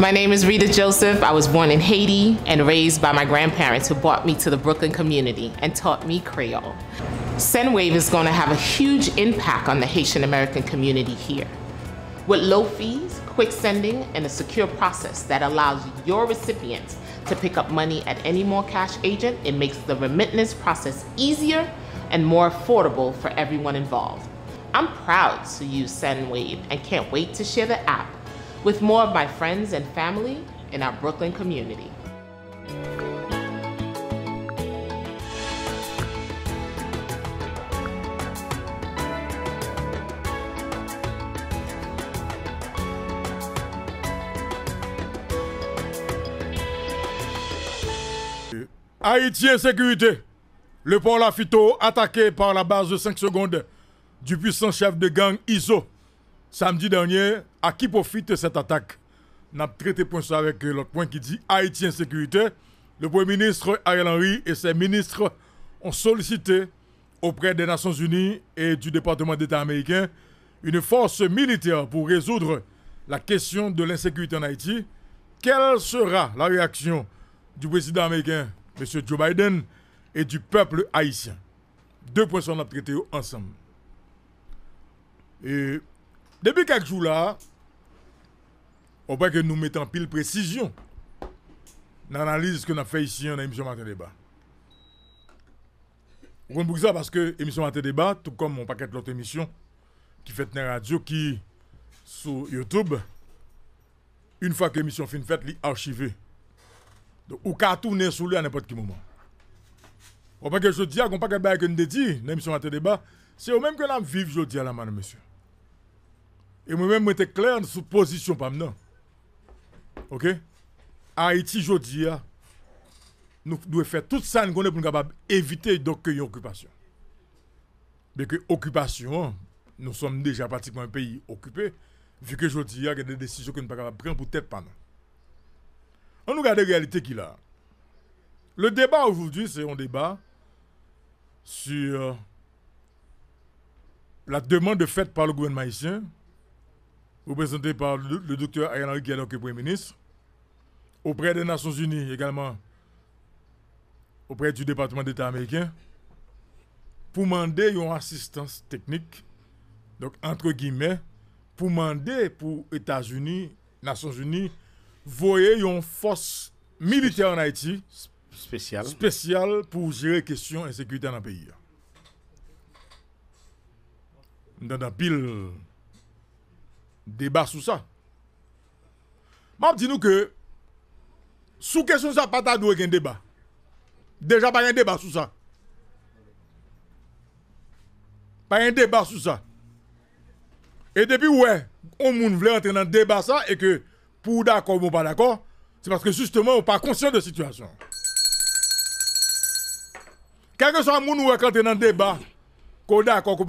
My name is Rita Joseph. I was born in Haiti and raised by my grandparents who brought me to the Brooklyn community and taught me Creole. SendWave is going to have a huge impact on the Haitian American community here. With low fees, quick sending, and a secure process that allows your recipients to pick up money at any more cash agent, it makes the remittance process easier and more affordable for everyone involved. I'm proud to use SendWave and can't wait to share the app with more of my friends and family in our Brooklyn community. Haïtien Sécurité, le port Lafito attaqué par la base de 5 secondes du puissant chef de gang ISO. Samedi dernier, à qui profite cette attaque N'a traité point ça avec euh, l'autre point qui dit Haïti insécurité. Le Premier ministre Ariel Henry et ses ministres ont sollicité auprès des Nations Unies et du département d'État américain une force militaire pour résoudre la question de l'insécurité en Haïti. Quelle sera la réaction du président américain, M. Joe Biden, et du peuple haïtien Deux points sont traités ensemble. Et depuis quelques jours là, on peut que nous mettons pile précision dans l'analyse que nous avons fait ici dans l'émission Matin Débat. Vous comprenez ça parce que l'émission Matin Débat, tout comme mon paquet l'autre émission qui fait une la radio, qui sur YouTube, une fois que l'émission est faite, elle est archivée. Donc, ou qu'à tourner sur lui à n'importe quel moment. On peut que je dis, on que je l'émission Matin Débat, c'est au même que nous vivons, je dis à la main, monsieur. Et moi-même, j'étais clair sur position pas maintenant. OK Haïti, je dis, nous devons faire tout ça pour éviter donc l'occupation. occupation. Mais que occupation, nous sommes déjà pratiquement un pays occupé, vu que je dis, il y a des décisions que nous ne pouvons pas prendre pour tête pas. On nous regarde la réalité qu'il a. Le débat aujourd'hui, c'est un débat sur la demande faite par le gouvernement haïtien représenté par le, docteur Ariel Henry qui est Premier ministre, auprès des Nations Unies également, auprès du département d'État américain, pour demander une assistance technique, donc entre guillemets, pour demander pour États-Unis, Nations Unies, voyez une force militaire en Haïti spéciale spécial pour gérer question sécurité dans le pays. Dans la pile débat sur ça. Je dis que sous question ça, pas un débat. Déjà, pas un débat sur ça. Pas un débat sur ça. Et depuis ouais, on moun veut entrer dans le débat ça et que pour d'accord ou pas d'accord, c'est parce que justement, on n'est pas conscient de la situation. Quelque que soit le monde on est dans un débat, qu'on est d'accord ou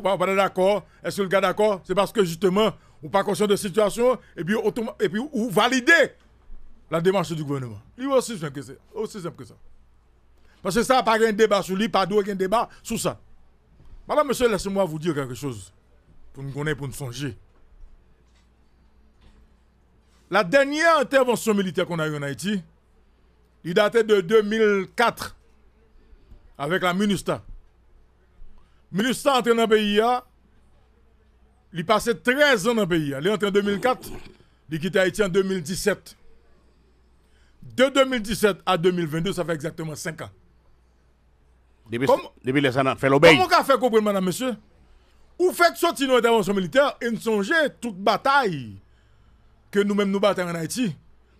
pas d'accord, est-ce que le gars d'accord, c'est parce que justement, ou pas conscient de la situation, et puis, et puis valider la démarche du gouvernement. Il aussi simple que ça. Aussi simple que ça. Parce que ça, pas un débat sur lui, pas un débat sur ça. Madame, monsieur, laissez-moi vous dire quelque chose pour nous connaître, pour nous songer. La dernière intervention militaire qu'on a eue en Haïti, il datait de 2004 avec la MINUSTA. MINUSTA entre dans le pays, il passait 13 ans dans le pays. Il est entré en 2004. Il quitte Haïti en 2017. De 2017 à 2022, ça fait exactement 5 ans. Depuis, les années, fait Comment on fait comprendre, madame, monsieur Ou fait que sortir nos interventions militaires et nous songer toute bataille que nous-mêmes nous battons en Haïti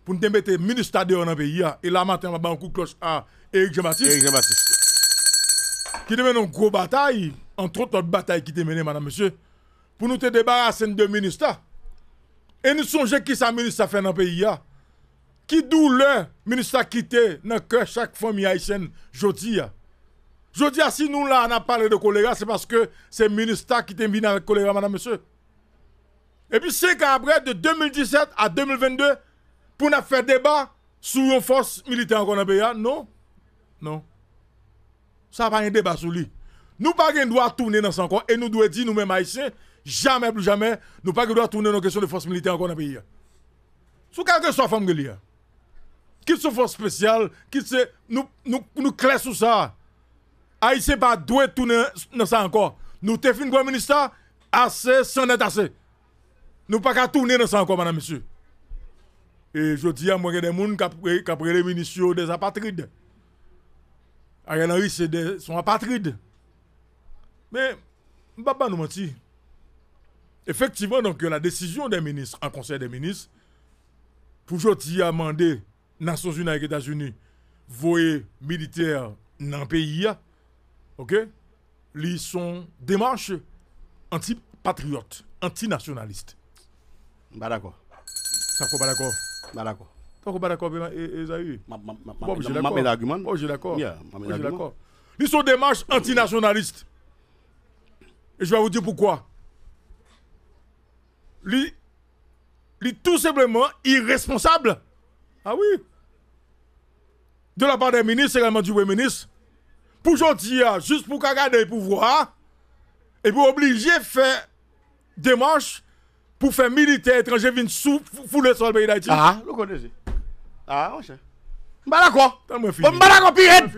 pour nous mettre ministre dehors dans le pays. Hein. Et là, matin, on va un coup de cloche à Éric Jean-Baptiste. Éric jean Qui nous mène une grosse bataille, entre autres batailles qui te menées, madame, monsieur pour nous te débarrasser de ministres. Hein. Et nous songeons qui ça ministre fait dans le pays. Hein. Qui douleur ministre quitté dans le cœur chaque famille haïtienne aujourd'hui. Hein. Aujourd'hui, si nous là, on a parlé de choléra, c'est parce que c'est le ministre qui est venu avec choléra, madame, monsieur. Et puis, c'est après, de 2017 à 2022, pour nous faire débat sur une force militaire dans le pays non. Non. Ça va pas un débat sur lui. Nous pas pouvons pas tourner dans son corps et nous devons dire nous-mêmes haïtiens, jamais plus jamais, nous ne que pas tourner nos questions de force militaire encore dans le pays. Sous quelque soit forme que l'IA. Qui une force spéciale, qui se nous nous nous sur ça. n'est pas doit tourner dans ça encore. Nous t'es fin grand ministre assez sans être assez. Nous pas tourner dans ça encore madame monsieur. Et je dis à moi que des gens qui ont pris les ministres des apatrides. Ariel Henry, c'est des, sont apatrides. Mais, papa nous mentit. Effectivement, donc, la décision des ministres, en conseil des ministres, pour aujourd'hui amender Nations Unies avec États-Unis, voyer militaire dans le pays, ok, ils sont démarches anti-patriotes, anti-nationalistes. pas d'accord. Ça pas d'accord. Bah d'accord. suis pas d'accord, Esaü j'ai d'accord Je j'ai d'accord. Ils sont démarches anti Et je vais vous dire pourquoi lui, lui tout simplement irresponsable. Ah oui. De la part des ministres, également du Premier ministre. Pour aujourd'hui, juste pour garder le pouvoir, et pour obliger à faire manches pour faire militaire étrangers venir sous fouler sur le pays d'Haïti. Ah, le connaissez. Ah, on sait. M'ba d'accord. pas d'accord, pirate.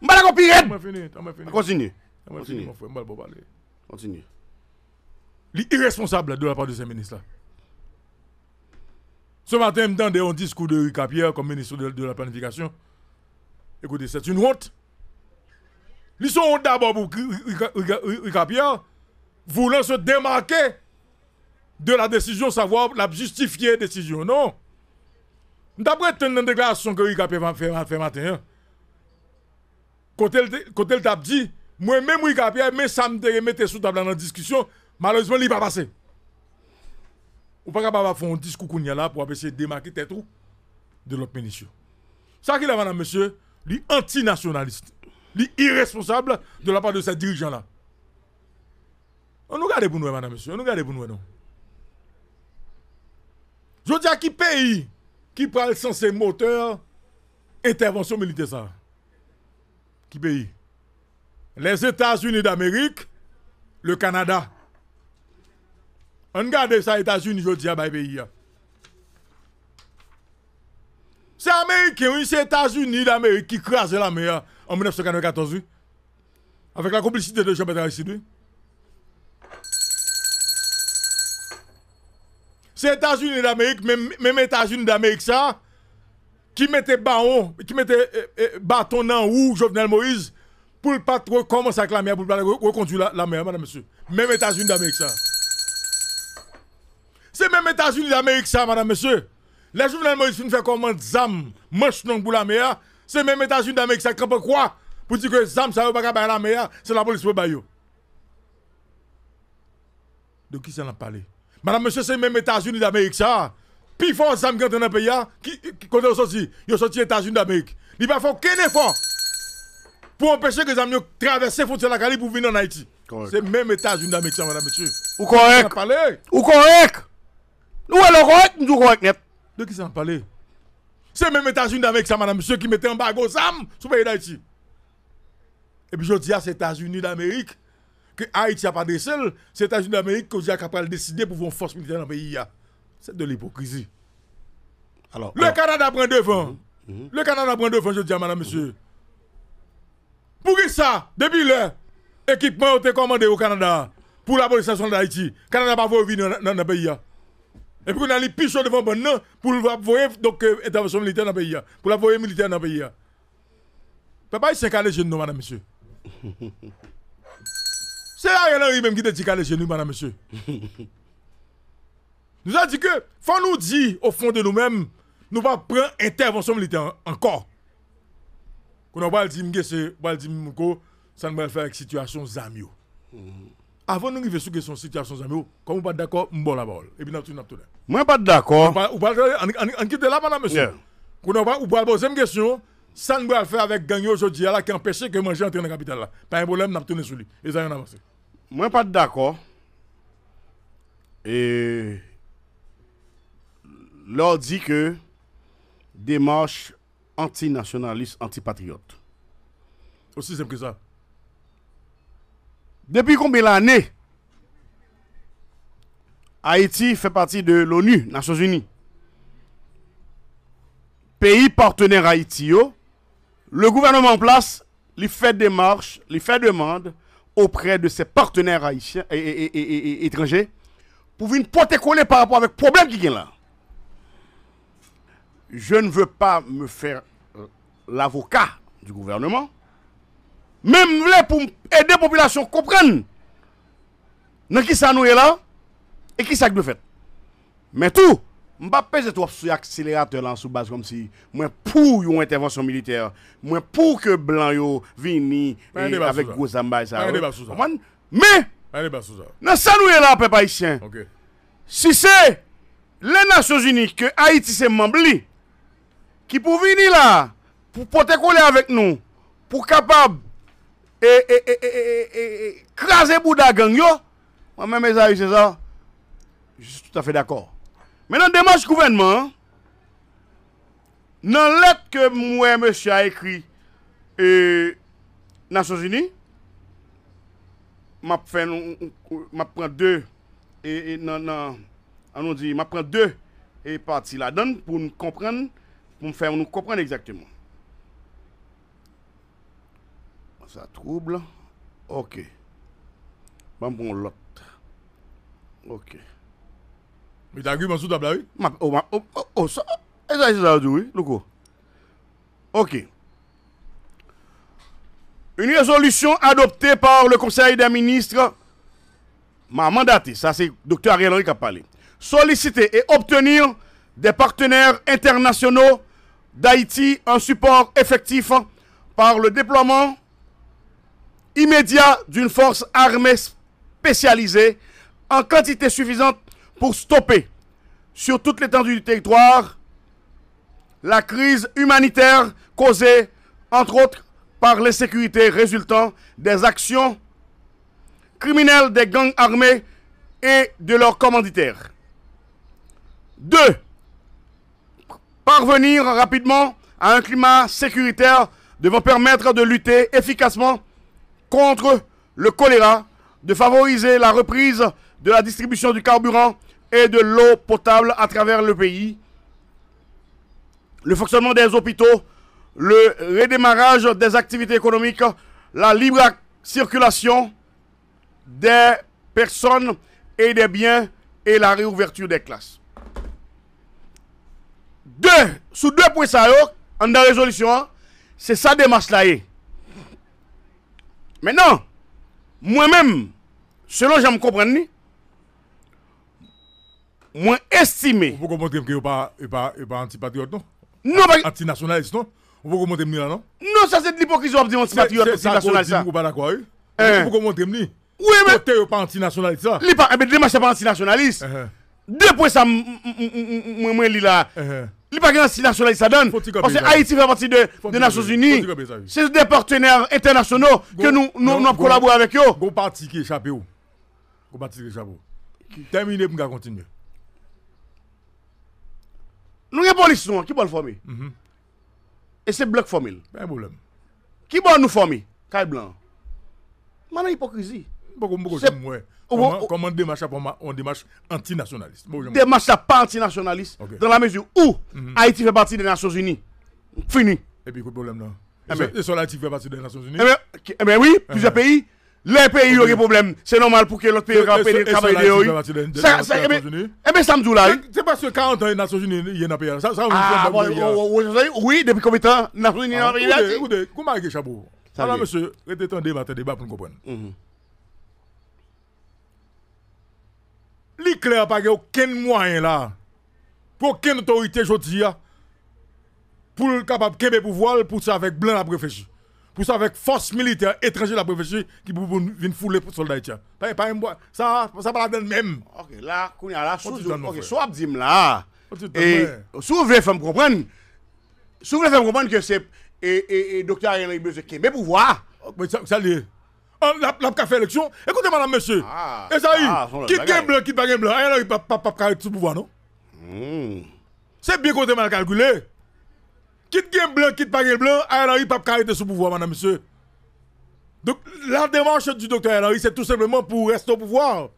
M'ba d'accord, Continue. Continue. Continue. Continue l'irresponsable de la part de ce ministre-là. Ce matin, je me un discours de Rika Pierre comme ministre de, la Planification. Écoutez, c'est une honte. Ils sont honte d'abord pour Rika voulant se démarquer de la décision, savoir la justifier décision. Non. D'après une déclaration que Rika Pierre va faire matin, hein. quand elle t'a dit, moi-même, Rika mais ça me mette sous table dans la discussion, Malheureusement, il va pas passé. Ou pas capable de faire un discours là pour essayer de démarquer tête de l'autre ministre. Ça qu'il là, madame, monsieur, lui antinationaliste, est irresponsable de la part de ces dirigeants-là. On nous garde pour nous, madame, monsieur, on nous garde pour nous, non. Je dis à qui pays qui parle sans ses moteurs, intervention militaire ça. Qui pays Les États-Unis d'Amérique, le Canada. On garde ça États-Unis, je dis à pays. C'est Américain, oui, c'est États-Unis d'Amérique qui crase la mer en 1994, Avec la complicité de Jean-Baptiste Aristide, Les États-Unis d'Amérique, même, même États-Unis d'Amérique, ça, qui mettait baron, qui mettait euh, euh, bâton dans où Jovenel Moïse pour ne pas trop commencer avec la mer, pour ne pas reconduire la, la mer, madame, monsieur. Même États-Unis d'Amérique, ça. C'est même États-Unis d'Amérique, ça, madame, monsieur. Les journalistes Moïse font comment ZAM, manche non pour la mer. C'est même États-Unis d'Amérique, ça, peut quoi Pour dire que ZAM, ça va pas la mer, c'est la police pour bailler. De qui ça en a parlé Madame, monsieur, c'est même États-Unis d'Amérique, ça. Puis fort ZAM qui est dans le pays, hein. qui, quand est sorti, est sorti États-Unis d'Amérique. Il va faire aucun effort pour empêcher que ZAM traverse traversent la frontière de la Cali pour venir en Haïti. C'est même États-Unis d'Amérique, ça, madame, monsieur. Ou correct. Ou correct. Ou alors, nous le De qui s'en parle? C'est même États-Unis avec ça, madame, monsieur, qui mettaient en bagage ça, âmes sur le pays d'Haïti. Et puis je dis à ces États-Unis d'Amérique que Haïti n'a pas de seul, c'est États-Unis d'Amérique que j'ai capable de décider pour une force militaire dans le pays. C'est de l'hypocrisie. Alors, le Canada prend devant. Mm-hmm, mm-hmm. Le Canada prend devant, je dis à madame, monsieur. Pour qui ça Depuis là, équipement a été commandé au Canada pour la police nationale d'Haïti. Canada n'a pas voulu venir dans le pays. Et puis on a les pichons devant maintenant pour voyer donc euh, intervention militaire dans le pays. Hein. Pour la voyer militaire dans le pays. Hein. Papa, il s'est calé chez nous, madame, monsieur. C'est Ariel Henry même qui te dit calé chez nous, madame, monsieur. nous a dit que, faut nous dire au fond de nous-mêmes, nous allons prendre intervention militaire encore. on va dire, c'est, va dire, ça ne va faire avec situation Zamio. Avant de nous arriver sur question situation, oh, comme vous n'êtes pas d'accord, avez la parole. Et puis, nous là Moi, pas d'accord. On quitte là, madame, monsieur. Vous pouvez poser une question. Ça ne peut faire avec Gagnon aujourd'hui, là, qui empêché que manger entre dans la capitale. Là. Pas un problème, pas tourné sur lui. Et ça, en avance. Moi, pas d'accord. Et. Leur dit que. Démarche antinationaliste, antipatriote. Aussi simple que ça. Depuis combien d'années Haïti fait partie de l'ONU, Nations Unies. Pays partenaire Haïti, le gouvernement en place, il fait démarche, il fait demandes auprès de ses partenaires haïtiens et, étrangers pour venir porter par rapport avec problème qui est là. Je ne veux pas me faire l'avocat du gouvernement, Men m vle pou edde popilasyon Kopren Nan ki sa nouye la E ki sak de fet Men tou, m pa peze to ap sou akselerat Lan sou bas kom si Mwen pou yon intervensyon militer Mwen pou ke blan yo vini E avek gwo zambay sa Men Nan sa nouye la pe pa isyen Si se Le Nasyon Zini ke Haiti se mambli Ki pou vini la Po pote kole avek nou Po kapab E kras e, e, e, e bouda gang yo Mwen mè mè zayou se zan Je sou tout afe d'akor Mè nan demanche kouvenman Nan let ke mwen mè se a ekri E euh, Nansyozini Mè pren de E nan Anon di non, mè pren de E pati la dan pou mwen kompren Pou mwen kompren eksektemon ça trouble. Ok. Bon, bon, l'autre. Ok. Mais t'as vu, sous soudable, là, oui? Oh, oh, oh, oh eh, ça, ça, ça, oui, Ok. Une résolution adoptée par le Conseil des ministres m'a mandaté, ça c'est Dr Ariel Henry qui a parlé, solliciter et obtenir des partenaires internationaux d'Haïti un support effectif par le déploiement immédiat d'une force armée spécialisée en quantité suffisante pour stopper sur toute l'étendue du territoire la crise humanitaire causée, entre autres, par l'insécurité résultant des actions criminelles des gangs armés et de leurs commanditaires. Deux, Parvenir rapidement à un climat sécuritaire devant permettre de lutter efficacement contre le choléra, de favoriser la reprise de la distribution du carburant et de l'eau potable à travers le pays, le fonctionnement des hôpitaux, le redémarrage des activités économiques, la libre circulation des personnes et des biens et la réouverture des classes. Deux, sous deux points ça, en résolution, hein, c'est ça démarche là. Eh. Maintenant, moi-même, selon je j'aime comprendre, moi estimé. Vous comprenez que vous n'êtes pas, pas antipatriote, non Non, pas. Antinationaliste, non Vous comprenez que non Non, ça c'est de l'hypocrisie, vous antipatriote, antinationaliste. Vous pas d'accord, oui eh. Vous comprenez Oui, mais. que vous pas antinationaliste, ça eh ben, je ne démarche pas antinationaliste. Eh, Deux points, ça, moi, là. Il n'y a pas grand situation ça donne. Parce que Haïti fait partie des de Nations Unies. C'est des partenaires internationaux que nous, nous, nous collaborons avec eux. Vous parti qui échappe. Go parti qui échappe. Terminé pour continuer. Nous avons police qui va le former. Mhm. Et c'est bloc formule. Pas de problème. Qui va nous former Caille blanc. Maintenant, hypocrisie. Oh, oh. Comment démarche on démarche antinationaliste Démarche pas antinationaliste nationaliste dans la mesure où mhm. Haïti fait partie des Nations Unies. Fini. Et puis, quoi problème là eh et, ben. so, Haïti fait partie des Nations Unies Eh bien, eh ben oui, eh plusieurs ben. pays. Les pays ont des problèmes. C'est normal pour que l'autre pays ait des problèmes. Unies Eh bien, ça me dit hein. là. C'est parce que 40 ans, les Nations Unies, il y a un pays. Ça, ah, oh, Oui, depuis combien de temps Les Nations Unies, il y a Écoutez, Comment est-ce que Chapeau Alors, monsieur, restez votre débat pour nous comprendre. Mhm. clair, pas aucun moyen là. Pour aucune autorité, je dis, pour le capable de pouvoir, pour ça avec blanc la préfecture Pour ça avec force militaire étrangère la préfecture qui pour venir fouler pour soldats Ça, Pas ça ça pas la même. OK, là, qu'on a la chose. OK, soit dit là. Et si vous voulez faire me comprendre, si vous me comprendre que c'est et, et, et docteur Ariel Henry besoin de pouvoir. Mais ça, ça l'a qu'a fait l'élection Écoutez, madame, monsieur. Ah, y est, qui est blanc, qui est blanc. Alors, il pas pas pas tout pouvoir, non? C'est bien qu'on mal calculé. Qui est blanc, qui est blanc. Alors, il pas pas été sous pouvoir, madame, monsieur. Donc, la démarche du docteur Henry, c'est tout simplement pour rester au pouvoir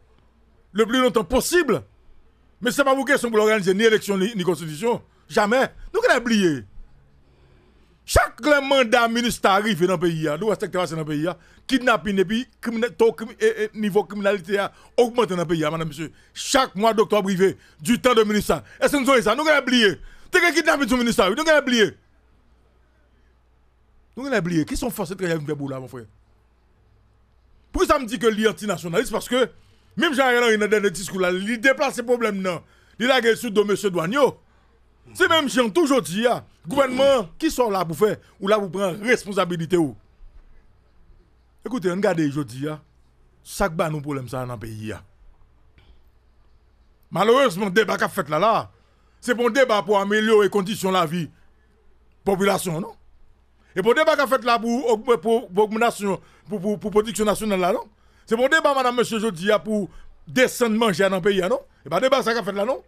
le plus longtemps possible. Mais n'est pas vous qui pour organiser ni élection ni, ni constitution. Jamais. nous on a oublié. Chaque mandat ministre arrive dans le pays, hein. nous est dans le pays, hein. kidnapping et puis niveau criminalité hein, augmente dans le pays, madame, monsieur. Chaque mois d'octobre privé, du temps de ministre. Est-ce que nous avons ça Nous avons oublié. Tu ministre, nous avons oublié. Nous avons oublié. Qui sont forcés de travailler le boulot, mon frère Pourquoi ça me dit que l'anti-nationaliste Parce que, même si j'ai eu un discours là, il déplace les problème, non. Il a gagné sous de monsieur Douanyo. C'est même gens toujours dit, ah, gouvernement qui sort là pour faire ou là pour prendre responsabilité ou. Écoutez, regardez aujourd'hui, ah, ça va nous problème dans le pays. Ah. Malheureusement, le débat qu'a fait là, là c'est pour débat pour améliorer les conditions de la vie population, non? Et pour le débat qu'a fait là pour, la pour, pour, production nationale, non? C'est pour le débat, madame, monsieur, dis pour descendre manger dans le pays, non? Et pas débat ça qu'a fait là, non?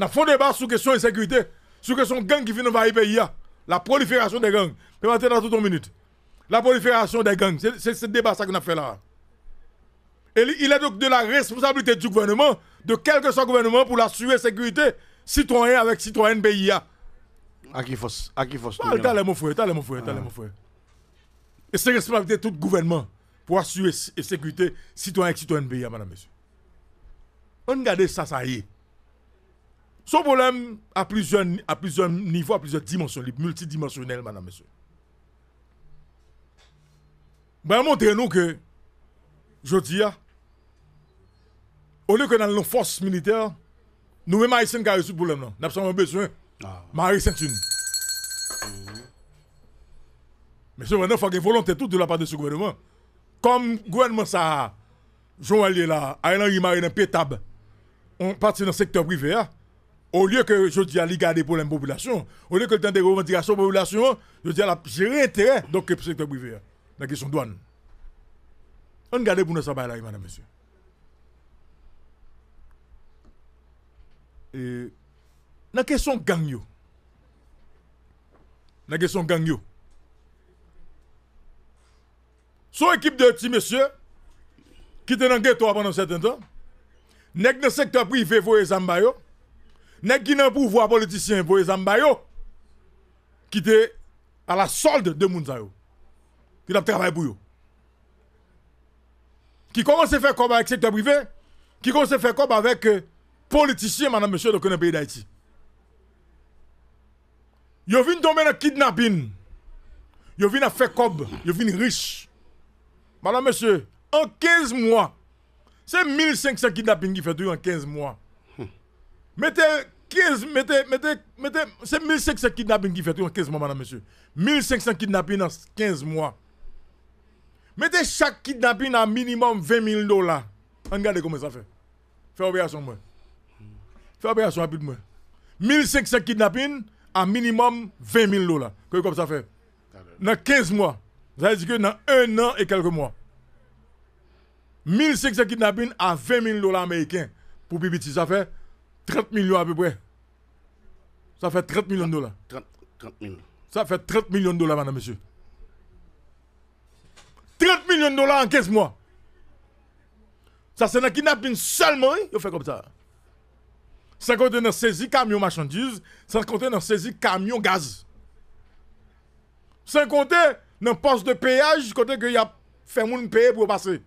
Nous avons fait un débat sur la question de sécurité, sur la question de gangs qui vient de le pays. La prolifération des gangs. Je vais dans toute une minute. La prolifération des gangs. C'est ce débat que nous avons fait là. Et il est donc de la responsabilité du gouvernement, de quel que soit le gouvernement, pour assurer la sécurité citoyen avec citoyen pays. À qui faut À qui faut ah, T'as mon frère, t'as Et c'est responsabilité de tout gouvernement pour assurer la sécurité citoyen avec citoyen pays, madame, monsieur. On garde ça, ça y est. Ce problème a plusieurs, à plusieurs niveaux, à plusieurs dimensions, multidimensionnel, madame, monsieur. vais ben, montrez-nous que, je dis, ah, au lieu que dans nos forces militaires, nous-mêmes, Haïtiens, qui ce problème, nous avons besoin. de ah. Marie Saint-Une. Mm-hmm. Mais c'est il faut une volonté toute de la part de ce gouvernement. Comme le gouvernement ça, Jean Allier là, Alain Marie dans pétable, on part dans le secteur privé, hein? Au lieu que je dis à l'égard des problèmes de population, au lieu que le temps des revendications de population, je dis à la gérer intérêt donc le secteur privé, la question de douane. On pas pour nous ça là, madame, monsieur. Et, la question gang La question de gang yo. Son équipe de petits messieurs qui était dans le ghetto pendant un certain temps, nèg dans le secteur privé voyez Zambayo, nèg qui un pouvoir politicien pour les bah, yo qui sont à la solde de moun Qui a pour yo. Qui commence à faire comme avec le secteur privé, qui commence à faire comme avec les euh, politiciens madame monsieur dans le pays d'Haïti. Yo viennent tomber dans kidnapping. Yo vin de faire cob, yo vin riche. Madame monsieur, en 15 mois, c'est 1500 kidnappings qui fait tout en 15 mois. Mettez 15, mettez, mettez, mettez, c'est 1500 kidnappings qui fait tout en 15 mois, madame, monsieur. 1500 kidnappings en 15 mois. Mettez chaque kidnapping à minimum 20 000 dollars. Regardez comment ça fait. Fais opération, moi. Fais opération rapidement. moi. 1500 kidnappings à minimum 20 000 dollars. comment ça fait. Dans 15 mois. Vous veut dire que dans un an et quelques mois. 1500 kidnappings à 20 000 dollars américains pour Bibiti, ça fait 30 millions à peu près. Ça fait 30 millions de dollars. 30, millions. Ça fait 30 millions de dollars, madame, monsieur. 30 millions de dollars en 15 mois. Ça, c'est un kidnapping seulement, il hein? fait comme ça. Sans compter dans saisie camion marchandises, 50 compter dans saisie camion gaz. 50 compter dans poste de péage, côté qu'il y a fait moun payer pour passer.